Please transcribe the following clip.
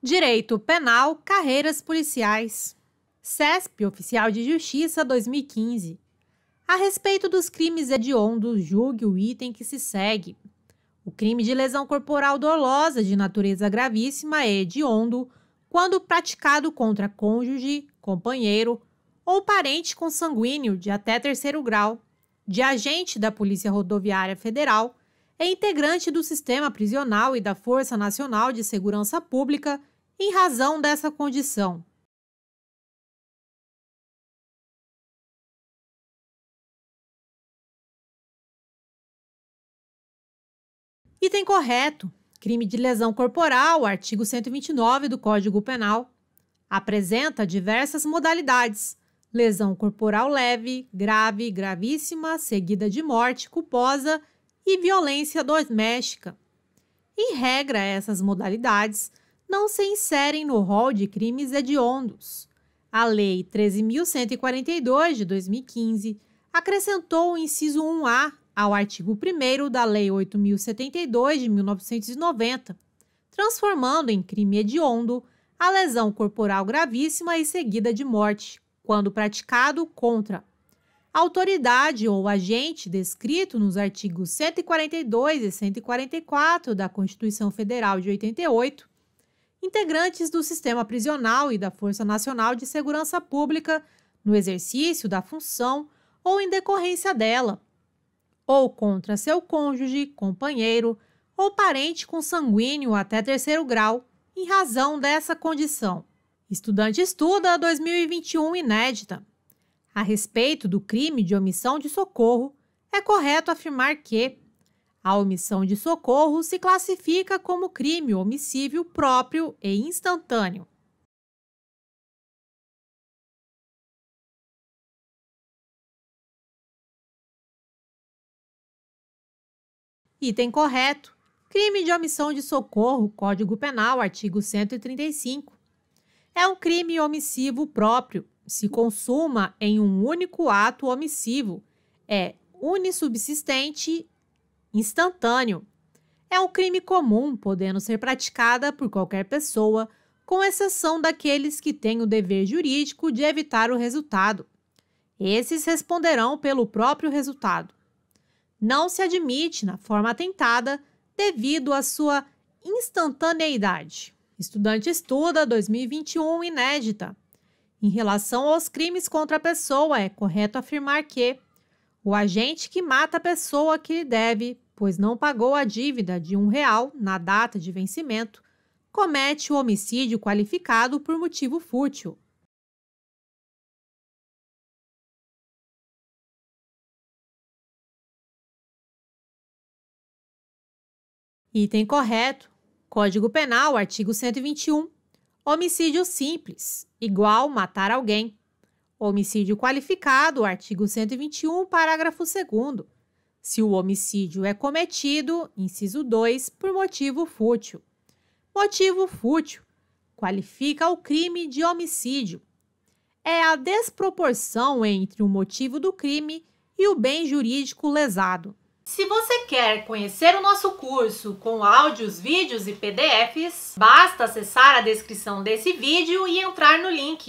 Direito Penal, Carreiras Policiais. CESP, Oficial de Justiça 2015. A respeito dos crimes hediondos, julgue o item que se segue. O crime de lesão corporal dolosa de natureza gravíssima é hediondo quando praticado contra cônjuge, companheiro ou parente consanguíneo de até terceiro grau, de agente da Polícia Rodoviária Federal é integrante do sistema prisional e da Força Nacional de Segurança Pública em razão dessa condição. Item correto. Crime de lesão corporal, artigo 129 do Código Penal. Apresenta diversas modalidades: lesão corporal leve, grave, gravíssima, seguida de morte culposa e violência doméstica. Em regra, essas modalidades não se inserem no rol de crimes hediondos. A Lei 13.142 de 2015 acrescentou o inciso 1A ao artigo 1 da Lei 8.072 de 1990, transformando em crime hediondo a lesão corporal gravíssima e seguida de morte, quando praticado contra autoridade ou agente descrito nos artigos 142 e 144 da Constituição Federal de 88, integrantes do sistema prisional e da Força Nacional de Segurança Pública no exercício da função ou em decorrência dela, ou contra seu cônjuge, companheiro ou parente consanguíneo até terceiro grau, em razão dessa condição. Estudante Estuda 2021 inédita. A respeito do crime de omissão de socorro, é correto afirmar que a omissão de socorro se classifica como crime omissível próprio e instantâneo. Item correto: crime de omissão de socorro, Código Penal, artigo 135 é um crime omissivo próprio, se consuma em um único ato omissivo, é unissubsistente, instantâneo. É um crime comum, podendo ser praticada por qualquer pessoa, com exceção daqueles que têm o dever jurídico de evitar o resultado. Esses responderão pelo próprio resultado. Não se admite na forma atentada devido à sua instantaneidade. Estudante estuda 2021 inédita. Em relação aos crimes contra a pessoa, é correto afirmar que o agente que mata a pessoa que lhe deve, pois não pagou a dívida de um real na data de vencimento, comete o homicídio qualificado por motivo fútil. Item correto: Código Penal, artigo 121. Homicídio simples, igual matar alguém. Homicídio qualificado, artigo 121, parágrafo 2 se o homicídio é cometido, inciso 2, por motivo fútil. Motivo fútil qualifica o crime de homicídio. É a desproporção entre o motivo do crime e o bem jurídico lesado. Se você quer conhecer o nosso curso com áudios, vídeos e PDFs, basta acessar a descrição desse vídeo e entrar no link.